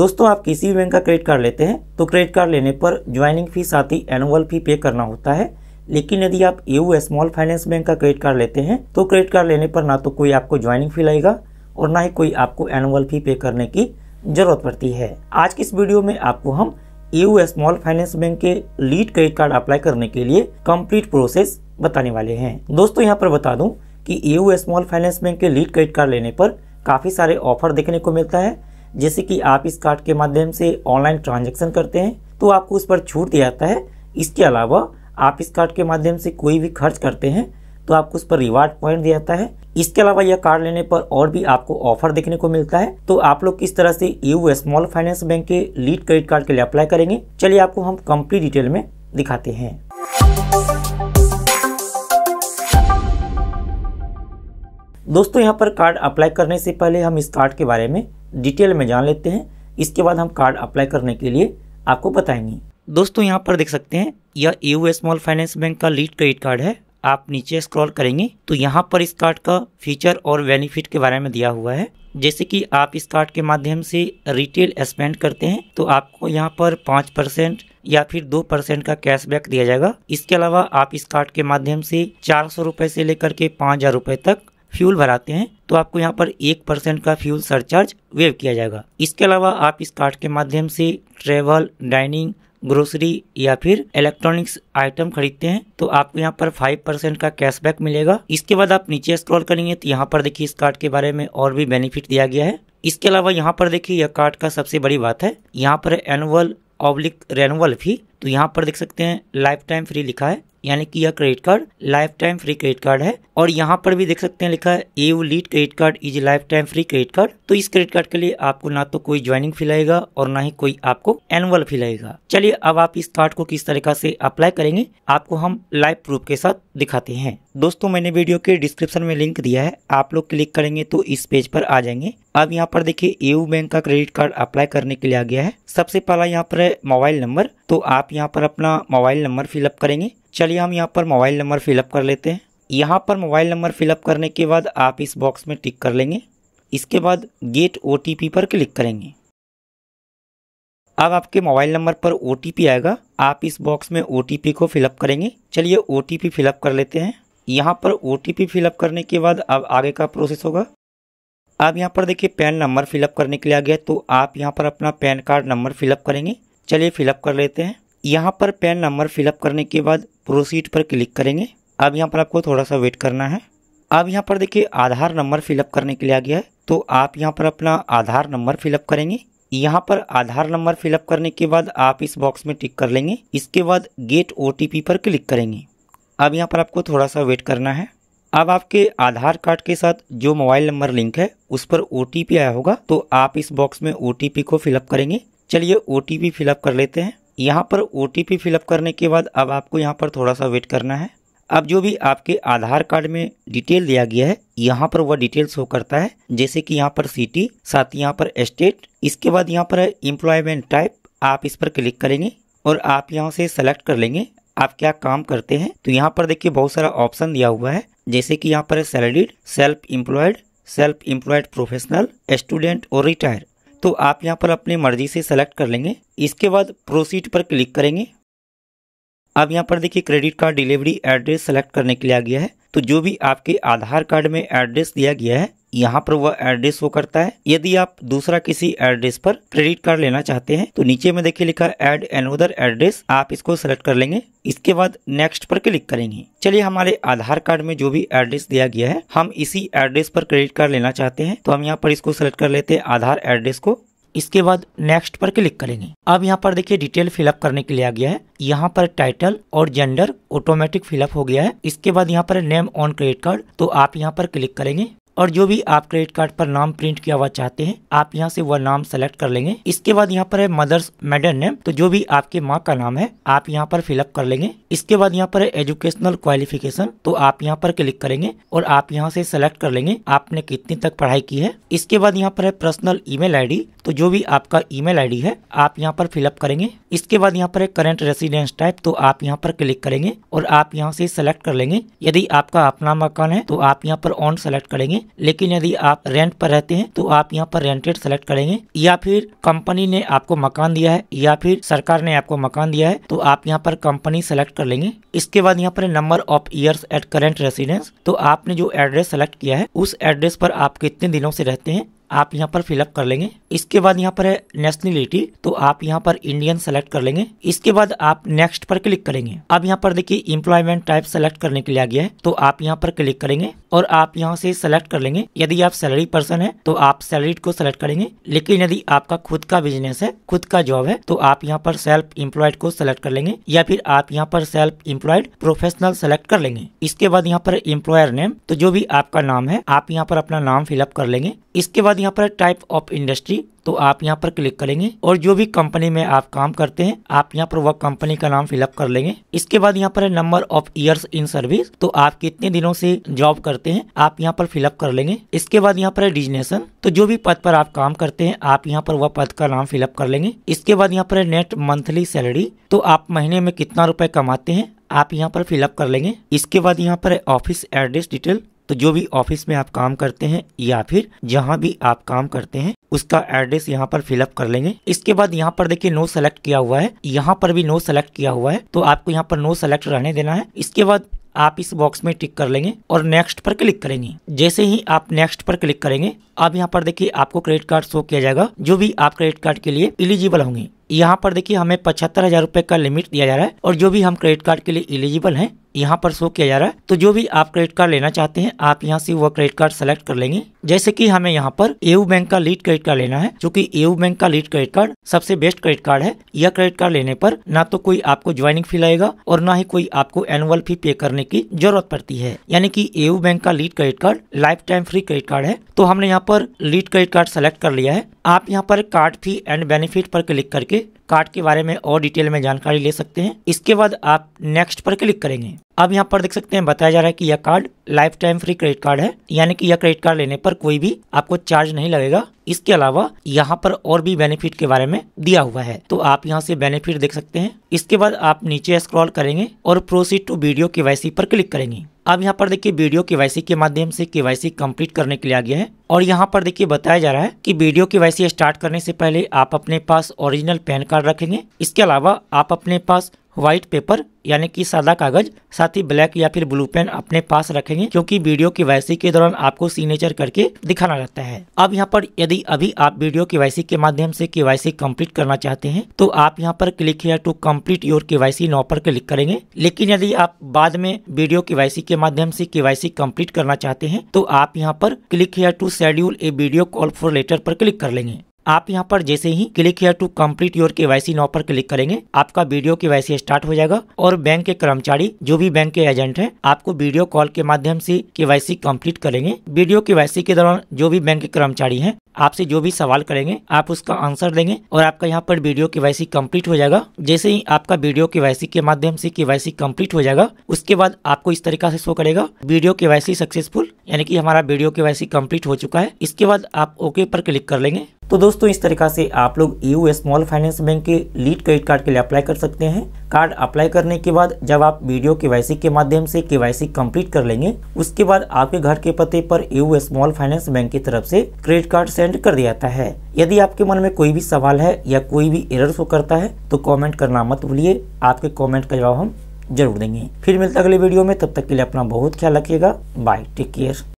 दोस्तों आप किसी भी बैंक का क्रेडिट कार्ड लेते हैं तो क्रेडिट कार्ड लेने पर ज्वाइनिंग फी साथ ही एनुअल फी पे करना होता है लेकिन यदि आप यू स्मॉल फाइनेंस बैंक का क्रेडिट कार्ड लेते हैं तो क्रेडिट कार्ड लेने पर ना तो कोई आपको ज्वाइनिंग फी लगेगा और ना ही कोई आपको एनुअल फी पे करने की जरूरत पड़ती है आज की इस वीडियो में आपको हम यू स्मॉल फाइनेंस बैंक के लीड क्रेडिट कार्ड अप्लाई करने के लिए कम्प्लीट प्रोसेस बताने वाले है दोस्तों यहाँ पर बता दूं की यू स्मॉल फाइनेंस बैंक के लीड क्रेडिट कार्ड लेने पर काफी सारे ऑफर देखने को मिलता है जैसे कि आप इस कार्ड के माध्यम से ऑनलाइन ट्रांजेक्शन करते हैं तो आपको उस पर छूट दिया जाता है इसके अलावा आप इस कार्ड के माध्यम से कोई भी खर्च करते हैं तो आपको उस पर रिवार्ड पॉइंट दिया जाता है इसके अलावा यह कार्ड लेने पर और भी आपको ऑफर देखने को मिलता है तो आप लोग किस तरह से यू स्मॉल फाइनेंस बैंक के लीड क्रेडिट कार्ड के लिए अप्लाई करेंगे चलिए आपको हम कंप्लीट डिटेल में दिखाते हैं दोस्तों यहाँ पर कार्ड अप्लाई करने से पहले हम इस कार्ड के बारे में डिटेल में जान लेते हैं इसके बाद हम कार्ड अप्लाई करने के लिए आपको बताएंगे दोस्तों यहाँ पर देख सकते हैं यह यू स्मॉल फाइनेंस बैंक का लीड क्रेडिट कार्ड है आप नीचे स्क्रॉल करेंगे तो यहाँ पर इस कार्ड का फीचर और बेनिफिट के बारे में दिया हुआ है जैसे कि आप इस कार्ड के माध्यम से रिटेल स्पेंड करते हैं तो आपको यहाँ पर पाँच परसेंट या फिर दो परसेंट का कैशबैक दिया जाएगा इसके अलावा आप इस कार्ड के माध्यम से चार सौ रूपए से लेकर के पाँच हजार रूपए तक फ्यूल भराते हैं तो आपको यहाँ पर एक परसेंट का फ्यूल सरचार्ज वेव किया जाएगा इसके अलावा आप इस कार्ड के माध्यम से ट्रेवल डाइनिंग ग्रोसरी या फिर इलेक्ट्रॉनिक्स आइटम खरीदते हैं तो आपको यहाँ पर फाइव परसेंट का कैशबैक मिलेगा इसके बाद आप नीचे स्क्रॉल करेंगे तो यहाँ पर देखिए इस कार्ड के बारे में और भी बेनिफिट दिया गया है इसके अलावा यहाँ पर देखिए यह कार्ड का सबसे बड़ी बात है यहाँ पर एनुअल ऑब्लिक रेनुअल फी तो यहाँ पर देख सकते हैं लाइफ टाइम फ्री लिखा है यानी कि यह credit card lifetime free credit card है और यहाँ पर भी देख सकते हैं लिखा है AU LIT credit card is lifetime free credit card तो इस क्रेडिट कार्ड के लिए आपको ना तो कोई ज्वाइनिंग फी लगेगा और ना ही कोई आपको एनुअल फी लगेगा चलिए अब आप इस कार्ड को किस तरीका से अप्लाई करेंगे आपको हम लाइव प्रूफ के साथ दिखाते हैं दोस्तों मैंने वीडियो के डिस्क्रिप्शन में लिंक दिया है आप लोग क्लिक करेंगे तो इस पेज पर आ जाएंगे अब यहाँ पर देखिए एयू बैंक का क्रेडिट कार्ड अप्लाई करने के लिए आ गया है सबसे पहला यहाँ पर है मोबाइल नंबर तो आप यहाँ पर अपना मोबाइल नंबर फिलअप करेंगे चलिए हम यहाँ पर मोबाइल नंबर फिलअप कर लेते हैं यहाँ पर मोबाइल नंबर फिलअप करने के बाद आप इस बॉक्स में टिक कर लेंगे इसके बाद गेट ओ पर क्लिक करेंगे अब आपके मोबाइल नंबर पर ओ आएगा आप इस बॉक्स में ओ को फिलअप करेंगे चलिए ओ फिलअप कर लेते हैं यहाँ पर ओ फिलअप करने के बाद अब आगे का प्रोसेस होगा अब यहाँ पर देखिए पैन नंबर फिलअप करने के लिए आ गया तो आप यहाँ पर अपना पैन कार्ड नंबर फिलअप करेंगे चलिए फिलअप कर लेते हैं यहाँ पर पैन नंबर फिलअप करने के बाद प्रोसीड पर क्लिक करेंगे अब यहाँ पर आपको थोड़ा सा वेट करना है अब यहाँ पर देखिए आधार नंबर फिलअप करने के लिए आ गया है तो आप यहाँ पर अपना आधार नंबर फिलअप करेंगे यहाँ पर आधार नंबर फिलअप करने के बाद आप इस बॉक्स में टिक कर लेंगे इसके बाद गेट ओ पर क्लिक करेंगे अब यहाँ पर आपको थोड़ा सा वेट करना है अब आपके आधार कार्ड के साथ जो मोबाइल नंबर लिंक है उस पर ओ आया होगा तो आप इस बॉक्स में ओ को फिलअप करेंगे चलिए ओ फिलअप कर लेते हैं यहाँ पर ओ फिलअप करने के बाद अब आपको यहाँ पर थोड़ा सा वेट करना है अब जो भी आपके आधार कार्ड में डिटेल दिया गया है यहाँ पर वह डिटेल शो करता है जैसे कि यहाँ पर सिटी साथ ही यहाँ पर स्टेट इसके बाद यहाँ पर है एम्प्लॉयमेंट टाइप आप इस पर क्लिक करेंगे और आप यहाँ से सेलेक्ट कर लेंगे आप क्या काम करते हैं तो यहाँ पर देखिए बहुत सारा ऑप्शन दिया हुआ है जैसे कि यहाँ पर है salaried self employed self employed professional student और रिटायर तो आप यहाँ पर अपनी मर्जी से सेलेक्ट कर लेंगे इसके बाद प्रोसीड पर क्लिक करेंगे अब यहाँ पर देखिए credit card delivery address select करने के लिए आ गया है तो जो भी आपके आधार कार्ड में एड्रेस दिया गया है यहाँ पर वह एड्रेस वो करता है यदि आप दूसरा किसी एड्रेस पर क्रेडिट कार्ड लेना चाहते हैं तो नीचे में देखिए लिखा एड एनोदर एड्रेस आप इसको सेलेक्ट कर लेंगे इसके बाद नेक्स्ट पर क्लिक करेंगे चलिए हमारे आधार कार्ड में जो भी एड्रेस दिया गया है हम इसी एड्रेस पर क्रेडिट कार्ड लेना चाहते हैं तो हम यहाँ पर इसको सेलेक्ट कर लेते हैं आधार एड्रेस को इसके बाद नेक्स्ट पर क्लिक करेंगे अब यहाँ पर देखिए डिटेल फिलअप करने के लिए आ गया है यहाँ पर टाइटल और जेंडर ऑटोमेटिक फिलअप हो गया है इसके बाद यहाँ पर नेम ऑन क्रेडिट कार्ड तो आप यहाँ पर क्लिक करेंगे और जो भी आप क्रेडिट कार्ड पर नाम प्रिंट किया हुआ चाहते हैं आप यहाँ से वह नाम सेलेक्ट कर लेंगे इसके बाद यहाँ पर है मदर्स मेडर नेम तो जो भी आपके माँ का नाम है आप यहाँ पर फिलअप कर लेंगे इसके बाद यहाँ पर है एजुकेशनल क्वालिफिकेशन तो आप यहाँ पर क्लिक करेंगे और आप यहाँ से सेलेक्ट कर लेंगे आपने कितनी तक पढ़ाई की है इसके बाद यहाँ पर है पर्सनल ई मेल तो जो भी आपका ई मेल है आप यहाँ पर फिलअप करेंगे इसके बाद यहाँ पर है करेंट रेसिडेंस टाइप तो आप यहाँ पर क्लिक करेंगे और आप यहाँ से सेलेक्ट कर लेंगे यदि आपका अपना मकान है तो आप यहाँ पर ऑन सेलेक्ट करेंगे लेकिन यदि आप रेंट पर रहते हैं तो आप यहाँ पर रेंटेड सेलेक्ट करेंगे या फिर कंपनी ने आपको मकान दिया है या फिर सरकार ने आपको मकान दिया है तो आप यहाँ पर कंपनी सेलेक्ट कर लेंगे इसके बाद यहाँ पर number of years at current residence तो आपने जो एड्रेस सेलेक्ट किया है उस एड्रेस पर आप कितने दिनों से रहते हैं आप यहाँ पर फिलअप कर लेंगे इसके बाद यहाँ पर है नेशनलिटी तो आप यहाँ पर इंडियन सेलेक्ट कर लेंगे इसके बाद आप नेक्स्ट पर क्लिक करेंगे अब यहाँ पर देखिए इम्प्लॉयमेंट टाइप सेलेक्ट करने के लिए आ गया है तो आप यहाँ पर क्लिक करेंगे और आप यहाँ से सेलेक्ट कर लेंगे यदि आप सैलरी पर्सन है तो आप सैलरी को सेलेक्ट करेंगे लेकिन यदि आपका खुद का बिजनेस है खुद का जॉब है तो आप यहाँ पर सेल्फ एम्प्लॉयड को सेलेक्ट कर लेंगे या फिर आप यहाँ पर सेल्फ एम्प्लॉयड प्रोफेशनल सेलेक्ट कर लेंगे इसके बाद यहाँ पर एम्प्लॉयर नेम तो जो भी आपका नाम है आप यहाँ पर अपना नाम फिलअप कर लेंगे इसके बाद यहाँ पर टाइप ऑफ इंडस्ट्री तो आप यहाँ पर क्लिक करेंगे और जो भी कंपनी में आप काम करते हैं आप यहाँ पर वह कंपनी का नाम फिलअप कर लेंगे इसके बाद यहाँ पर number of years in service तो आप कितने दिनों से जॉब करते हैं आप यहाँ पर फिलअप कर लेंगे इसके बाद यहाँ पर डिजनेशन तो जो भी पद पर आप काम करते हैं आप यहाँ पर वह पद का नाम फिलअप कर लेंगे इसके बाद यहाँ पर नेट मंथली सैलरी तो आप महीने में कितना रुपए कमाते हैं आप यहाँ पर फिलअप कर लेंगे इसके बाद यहाँ पर ऑफिस एड्रेस डिटेल तो जो भी ऑफिस में आप काम करते हैं या फिर जहाँ भी आप काम करते हैं उसका एड्रेस यहाँ पर फिलअप कर लेंगे इसके बाद यहाँ पर देखिए नो सेलेक्ट किया हुआ है यहाँ पर भी नो सेलेक्ट किया हुआ है तो आपको यहाँ पर नो सेलेक्ट रहने देना है इसके बाद आप इस बॉक्स में टिक कर लेंगे और नेक्स्ट पर क्लिक करेंगे जैसे ही आप नेक्स्ट पर क्लिक करेंगे अब यहाँ पर देखिए आपको क्रेडिट कार्ड शो किया जाएगा जो भी आप क्रेडिट कार्ड के लिए एलिजिबल होंगे यहाँ पर देखिए हमें पचहत्तर हजार रूपए का लिमिट दिया जा रहा है और जो भी हम क्रेडिट कार्ड के लिए एलिजिबल हैं यहाँ पर शो किया जा रहा है तो जो भी आप क्रेडिट कार्ड लेना चाहते हैं आप यहाँ से वह क्रेडिट कार्ड सेलेक्ट कर लेंगे जैसे कि हमें यहाँ पर एयू बैंक का लीड क्रेडिट कार्ड लेना है जो की एयू बैंक का लीड क्रेडिट कार्ड सबसे बेस्ट क्रेडिट कार्ड है यह क्रेडिट कार्ड लेने पर ना तो कोई आपको ज्वाइनिंग फी लगेगा और ना ही कोई आपको एनुअल फी पे करने की जरूरत पड़ती है यानी कि एयू बैंक का LIT credit card lifetime free credit card है तो हमने यहाँ पर लीड क्रेडिट कार्ड सेलेक्ट कर लिया है आप यहाँ पर कार्ड फी एंड बेनिफिट पर क्लिक करके कार्ड के बारे में और डिटेल में जानकारी ले सकते हैं इसके बाद आप नेक्स्ट पर क्लिक करेंगे अब यहाँ पर देख सकते हैं बताया जा रहा है कि यह card lifetime free credit card है यानी कि यह क्रेडिट कार्ड लेने पर कोई भी आपको चार्ज नहीं लगेगा इसके अलावा यहाँ पर और भी बेनिफिट के बारे में दिया हुआ है तो आप यहाँ से बेनिफिट देख सकते हैं इसके बाद आप नीचे स्क्रॉल करेंगे और प्रोसीड टू वीडियो के पर क्लिक करेंगे अब यहाँ पर देखिए वीडियो केवाईसी के माध्यम से केवाईसी कम्प्लीट करने के लिए आ गया है और यहाँ पर देखिए बताया जा रहा है कि वीडियो केवाईसी स्टार्ट करने से पहले आप अपने पास ओरिजिनल पैन कार्ड रखेंगे इसके अलावा आप अपने पास व्हाइट पेपर यानी कि सादा कागज साथ ही ब्लैक या फिर ब्लू पेन अपने पास रखेंगे क्योंकि वीडियो की वैसी के दौरान आपको सिग्नेचर करके दिखाना रहता है अब यहाँ पर यदि अभी आप वीडियो के वैसी के माध्यम से वैसी कम्प्लीट करना चाहते हैं तो आप यहाँ पर click here to complete your KYC नौ पर क्लिक करेंगे लेकिन यदि आप बाद में वीडियो वैसी के माध्यम से के वैसी कम्प्लीट करना चाहते हैं तो आप यहाँ पर click here to schedule a video call for later पर क्लिक कर लेंगे आप यहाँ पर जैसे ही click here to complete your KYC now पर क्लिक करेंगे आपका वीडियो के सी स्टार्ट हो जाएगा और बैंक के कर्मचारी जो भी बैंक के एजेंट है आपको वीडियो कॉल के माध्यम से के सी कंप्लीट करेंगे वीडियो सी के दौरान जो भी बैंक के कर्मचारी है आपसे जो भी सवाल करेंगे आप उसका आंसर देंगे और आपका यहाँ पर वीडियो सी कंप्लीट हो जाएगा जैसे ही आपका वीडियो के सी के माध्यम से के सी कंप्लीट हो जाएगा उसके बाद आपको इस तरीका से शो करेगा वीडियो सी सक्सेसफुल यानी कि हमारा वीडियो सी कंप्लीट हो चुका है इसके बाद आप ओके पर क्लिक कर लेंगे तो दोस्तों इस तरीका से आप लोग यू स्मॉल फाइनेंस बैंक के लीड क्रेडिट कार्ड के लिए अप्लाई कर सकते हैं कार्ड अप्लाई करने के बाद जब आप वीडियो के वाई के माध्यम से केवाईसी कंप्लीट कर लेंगे उसके बाद आपके घर के पते पर यू स्मॉल फाइनेंस बैंक की तरफ से क्रेडिट कार्ड सेंड कर दिया जाता है यदि आपके मन में कोई भी सवाल है या कोई भी एरर शो करता है तो कॉमेंट करना मत भूलिए आपके कॉमेंट का जवाब हम जरूर देंगे फिर मिलते अगले वीडियो में तब तक के लिए अपना बहुत ख्याल रखिएगा बाय टेक केयर